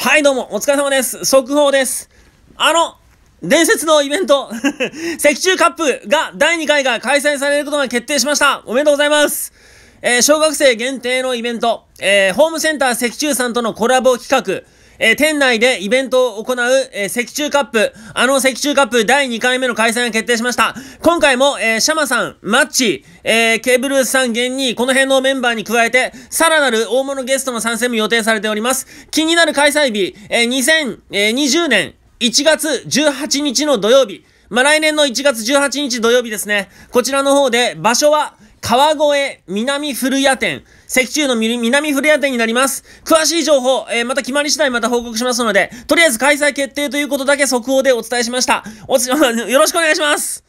はい、どうも、お疲れ様です。速報です。あの、伝説のイベント、石中カップが第2回が開催されることが決定しました。おめでとうございます。えー、小学生限定のイベント、えー、ホームセンター石中さんとのコラボ企画、えー、店内でイベントを行う、えー、石中カップ、あの石中カップ第2回目の開催が決定しました。今回も、えー、シャマさん、マッチ、えー、ケーブルースさん現に、この辺のメンバーに加えて、さらなる大物ゲストの参戦も予定されております。気になる開催日、えー、2020年1月18日の土曜日、まあ、来年の1月18日土曜日ですね。こちらの方で、場所は、川越南古谷店、石中の南古谷店になります。詳しい情報、えー、また決まり次第また報告しますので、とりあえず開催決定ということだけ速報でお伝えしました。おつ、よろしくお願いします